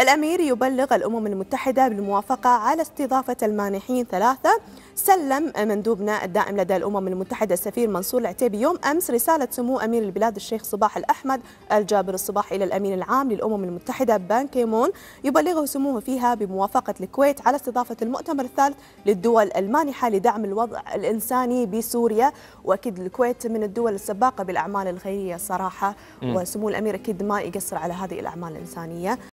الأمير يبلغ الأمم المتحدة بالموافقة على استضافة المانحين ثلاثة سلم مندوبنا الدائم لدى الأمم المتحدة السفير منصور العتيبي يوم أمس رسالة سمو أمير البلاد الشيخ صباح الأحمد الجابر الصباح إلى الأمين العام للأمم المتحدة بان كيمون يبلغه سموه فيها بموافقة الكويت على استضافة المؤتمر الثالث للدول المانحة لدعم الوضع الإنساني بسوريا وأكيد الكويت من الدول السباقة بالأعمال الخيرية صراحة وسمو الأمير أكيد ما يقصر على هذه الأعمال الإنسانية